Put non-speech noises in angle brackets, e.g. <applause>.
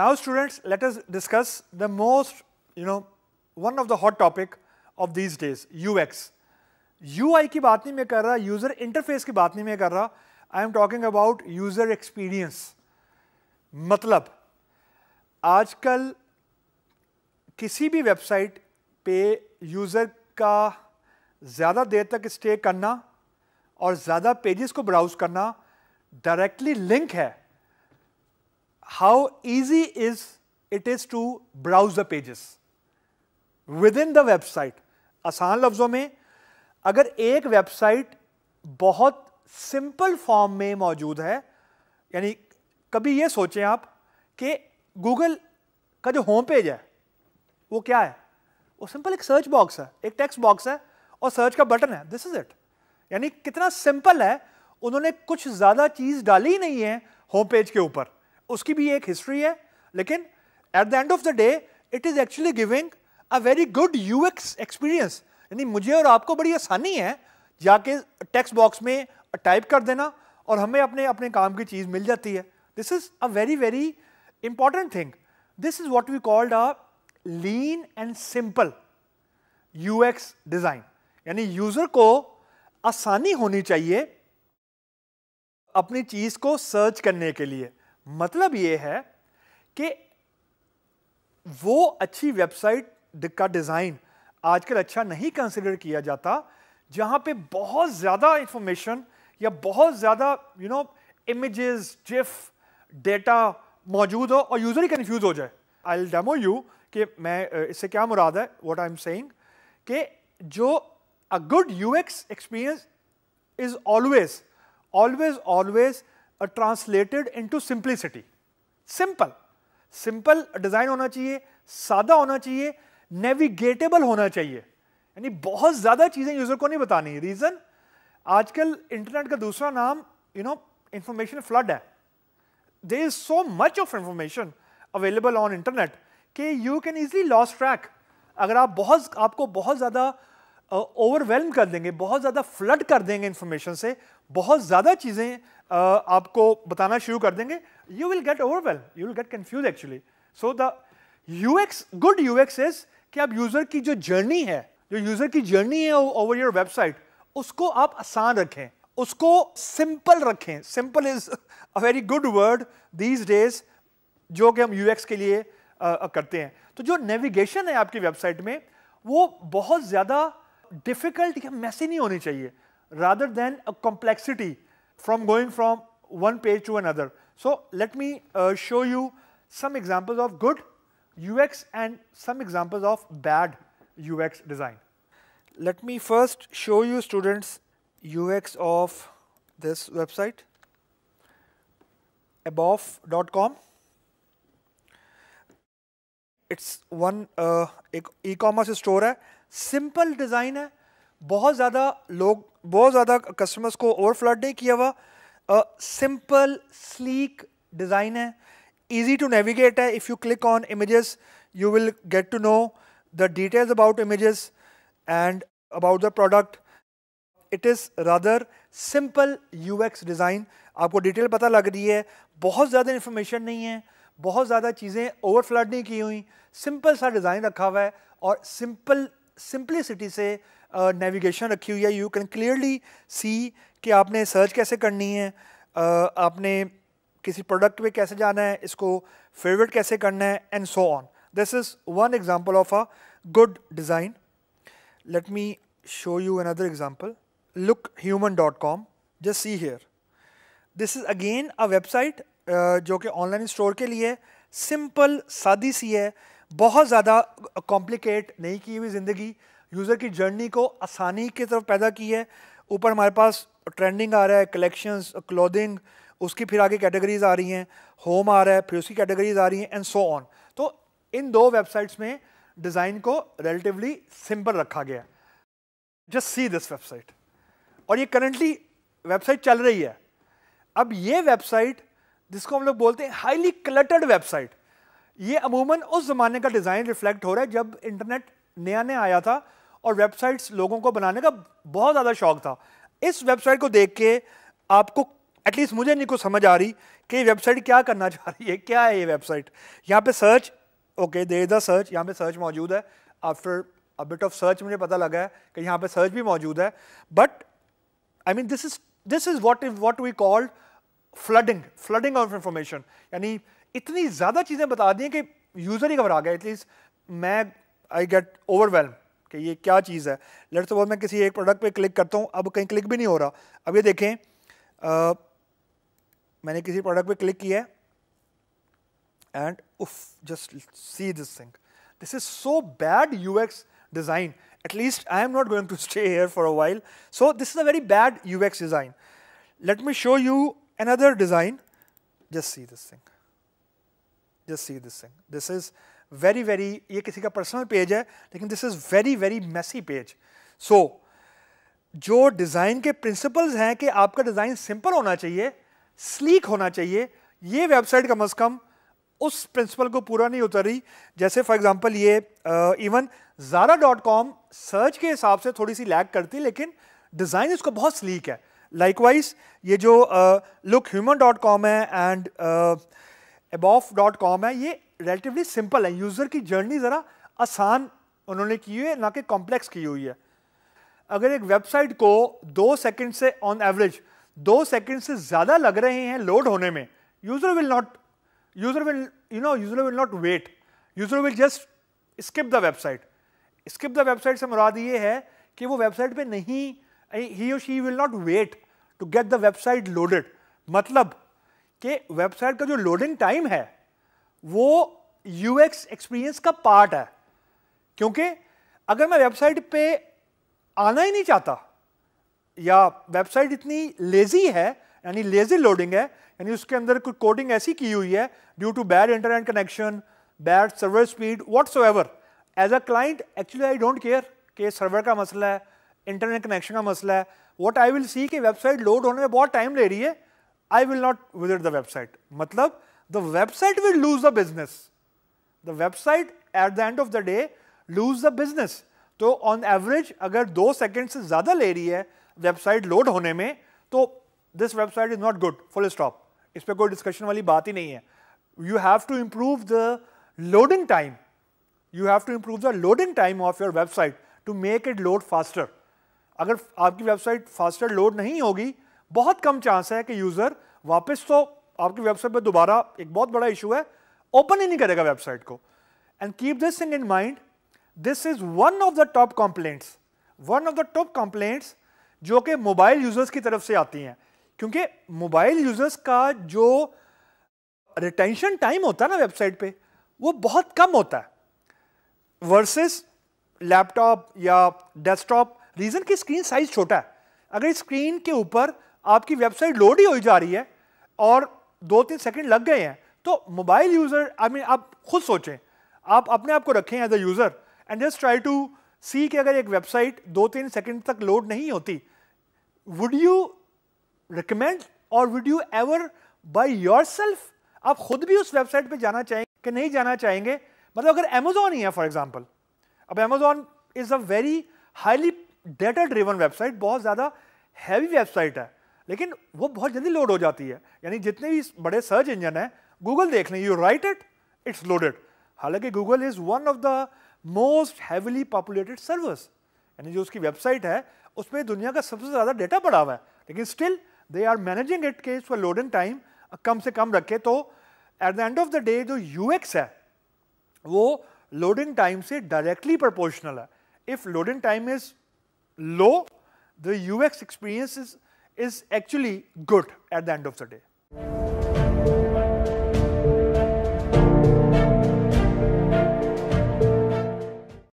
Now students, let us discuss the most, you know, one of the hot topic of these days, UX. UI की बात नहीं मैं कर रहा, user interface की बात नहीं मैं कर रहा, I am talking about user experience. मतलब आजकल किसी भी website पे user का ज़्यादा देर तक stay करना और ज़्यादा pages को browse करना directly link है how easy is it is to browse the pages within the website. आसान लफ्ज़ों में अगर एक वेबसाइट बहुत सिंपल फॉर्म में मौजूद है यानी कभी ये सोचें आप कि गूगल का जो होम पेज है वो क्या है वो सिंपल एक सर्च बॉक्स है एक टेक्स्ट बॉक्स है और सर्च का बटन है दिस इज इट यानी कितना सिंपल है उन्होंने कुछ ज़्यादा चीज़ डाली ही नहीं है होम पेज के ऊपर उसकी भी एक हिस्ट्री है लेकिन at the end of the day it is actually giving a very good U experience यानी मुझे और आपको बड़ी आसानी है जाके टेक्स्ट बॉक्स में टाइप कर देना और हमें अपने अपने काम की चीज़ मिल जाती है this is a very very important thing this is what we called a lean and simple U X design यानी यूज़र को आसानी होनी चाहिए अपनी चीज़ को सर्च करने के लिए मतलब ये है कि वो अच्छी वेबसाइट का डिज़ाइन आजकल अच्छा नहीं कंसिडर किया जाता जहाँ पे बहुत ज़्यादा इंफॉर्मेशन या बहुत ज़्यादा you know images GIF data मौजूद हो और यूज़र ही कन्फ्यूज़ हो जाए आई डेमो यू कि मैं इससे क्या मुराद है वॉट आई एम सेइंग कि जो a good U X experience is always always always translated translated into simplicity. Simple. Simple design होना चाहिए सादा होना चाहिए नेविगेटेबल होना चाहिए यानी बहुत ज़्यादा चीज़ें यूज़र को नहीं बतानी रीज़न आजकल इंटरनेट का दूसरा नाम यू नो इंफॉर्मेशन फ्लड है they is so much of information available on internet कि you can easily lose track अगर आप बहुत आपको बहुत ज़्यादा ओवरवेलम uh, कर देंगे बहुत ज़्यादा फ्लड कर देंगे इंफॉर्मेशन से बहुत ज़्यादा चीज़ें आपको बताना शुरू कर देंगे you will get overwhelmed, you will get confuse actually so the UX, good UX is कि आप यूज़र की जो जर्नी है जो यूज़र की जर्नी है ओवर योर वेबसाइट उसको आप आसान रखें उसको सिंपल रखें simple is a very good word these days जो कि हम यूएक्स के लिए आ, करते हैं तो जो नेविगेशन है आपकी वेबसाइट में वो बहुत ज़्यादा डिफ़िकल्ट या मैसी नहीं होनी चाहिए rather than a complexity from going from one page to another. So let me uh, show you some examples of good UX and some examples of bad UX design. Let me first show you students UX of this website above.com. It's one uh, e-commerce store है, simple design बहुत ज़्यादा लोग बहुत ज़्यादा customers को over flood नहीं किया हुआ सिंपल स्लीक डिज़ाइन है ईजी टू नेविगेट है if you click on images you will get to know the details about images and about the product it is rather simple U X design आपको detail पता लग रही है बहुत ज़्यादा information नहीं है बहुत ज़्यादा चीज़ें ओवर फ्लड नहीं की हुई सिंपल सा डिज़ाइन रखा हुआ है और सिंपल सिंपलिसिटी से नेविगेशन uh, रखी हुई है यू कैन क्लियरली सी कि आपने सर्च कैसे करनी है uh, आपने किसी प्रोडक्ट पे कैसे जाना है इसको फेवरेट कैसे करना है and so on this is one example of a good design let me show you another example look human dot com just see here this is again a website जो कि ऑनलाइन स्टोर के लिए simple सादी सी है बहुत ज़्यादा complicate नहीं की हुई ज़िंदगी यूज़र की जर्नी को आसानी की तरफ पैदा की है ऊपर हमारे पास ट्रेंडिंग आ रहा है कलेक्शंस क्लोदिंग उसकी फिर आगे कैटेगरीज आ रही हैं होम आ रहा है फिर उसकी कैटेगरीज आ रही हैं एंड सो ऑन तो इन दो वेबसाइट्स में डिज़ाइन को रिलेटिवली सिंपल रखा गया है जस्ट सी दिस वेबसाइट और ये करेंटली वेबसाइट चल रही है अब ये वेबसाइट जिसको हम लोग बोलते हैं हाईली क्लटर्ड वेबसाइट ये अमूमन उस ज़माने का डिज़ाइन रिफ्लेक्ट हो रहा है जब इंटरनेट नया नया आया था और वेबसाइट्स लोगों को बनाने का बहुत ज़्यादा शौक था इस वेबसाइट को देख के आपको एटलीस्ट मुझे नहीं कुछ समझ आ रही कि ये वेबसाइट क्या करना <laughs> चाह रही है क्या है ये वेबसाइट यहाँ पे search okay the the search यहाँ पे सर्च मौजूद है after a bit of search मुझे पता लगा है कि यहाँ पे सर्च भी मौजूद है but I mean this is this is what is what we called flooding flooding of information यानी इतनी ज़्यादा चीज़ें बता दी कि यूज़र ही घबरा गया एटलीस्ट मैं आई गेट ओवरवेलम कि ये क्या चीज़ है लेट सपोज मैं किसी एक प्रोडक्ट पे क्लिक करता हूँ अब कहीं क्लिक भी नहीं हो रहा अब ये देखें आ, मैंने किसी प्रोडक्ट पे क्लिक किया है एंड उफ just see this thing this is so bad U X design at least I am not going to stay here for a while so this is a very bad U X design let me show you another design just see this thing just see this thing this is very very ये किसी का personal page है लेकिन this is very very messy page so जो design के principles हैं कि आपका डिज़ाइन सिंपल होना चाहिए स्लीक होना चाहिए ये वेबसाइट कम अज़ कम उस प्रिंसिपल को पूरा नहीं रही जैसे फॉर एग्जांपल ये even Zara dot com search के हिसाब से थोड़ी सी लैग करती लेकिन डिज़ाइन इसको बहुत स्लीक है लाइकवाइज ये जो लुक ह्यूमन डॉट कॉम है एंड एबॉफ डॉट कॉम है ये रिलेटिवली सिंपल है यूज़र की जर्नी ज़रा आसान उन्होंने की हुई है ना कि कॉम्प्लेक्स की हुई है अगर एक वेबसाइट को दो सेकंड से ऑन एवरेज दो सेकंड से ज़्यादा लग रहे हैं लोड होने में user will not user will you know user will not wait user will just skip the website skip the website से मुराद ये है कि वो वेबसाइट पे नहीं ही और she will not wait to get the website loaded मतलब कि वेबसाइट का जो लोडिंग टाइम है वो यू एक्सपीरियंस का पार्ट है क्योंकि अगर मैं वेबसाइट पे आना ही नहीं चाहता या वेबसाइट इतनी लेजी है यानी लेजी लोडिंग है यानी उसके अंदर कोई कोडिंग ऐसी की हुई है due to bad internet connection bad server speed whatsoever as a client actually I don't care कि सर्वर का मसला है इंटरनेट कनेक्शन का मसला है वॉट आई विल सी कि वेबसाइट लोड होने में बहुत टाइम ले रही है I will not visit the website मतलब the website will lose the business. The website at the end of the day lose the business. तो ऑन एवरेज अगर दो सेकेंड से ज़्यादा ले रही है वेबसाइट लोड होने में तो this website is not good full stop इस पर कोई डिस्कशन वाली बात ही नहीं है you have to improve the loading time you have to improve the loading time of your website to make it load faster अगर आपकी वेबसाइट फास्टर लोड नहीं होगी बहुत कम चांस है कि यूज़र वापस तो आपकी वेबसाइट पर दोबारा एक बहुत बड़ा इशू है ओपन ही नहीं करेगा वेबसाइट को and keep this thing in mind this is one of the top complaints one of the top complaints जो कि मोबाइल यूजर्स की तरफ से आती हैं क्योंकि मोबाइल यूजर्स का जो रिटेंशन टाइम होता है ना वेबसाइट पे वो बहुत कम होता है वर्सेस लैपटॉप या डेस्कटॉप रीज़न की स्क्रीन साइज छोटा है अगर स्क्रीन के ऊपर आपकी वेबसाइट लोड ही हो जा रही है और दो तीन सेकंड लग गए हैं तो मोबाइल यूज़र आई मीन आप खुद सोचें आप अपने आप को रखें as a user and just try to see कि अगर एक वेबसाइट दो तीन सेकंड तक लोड नहीं होती वुड यू रिकमेंड और would you ever buy yourself आप खुद भी उस वेबसाइट पर जाना चाहेंगे कि नहीं जाना चाहेंगे मतलब अगर अमेजोन ही है फॉर एग्जाम्पल अब Amazon is a very highly data driven website बहुत ज़्यादा हैवी वेबसाइट है लेकिन वो बहुत जल्दी लोड हो जाती है यानी जितने भी बड़े सर्च इंजन हैं गूगल देख लें you write it it's loaded हालांकि Google is one of the most heavily populated service यानी जो उसकी वेबसाइट है उसमें दुनिया का सबसे ज़्यादा डेटा पड़ा हुआ है लेकिन still they are managing it के फॉर लोडिंग टाइम कम से कम रखे तो at the end of the day जो यू है वो लोडिंग टाइम से डायरेक्टली प्रपोर्शनल है if loading time is low the U X experience is is actually good at the end of the day.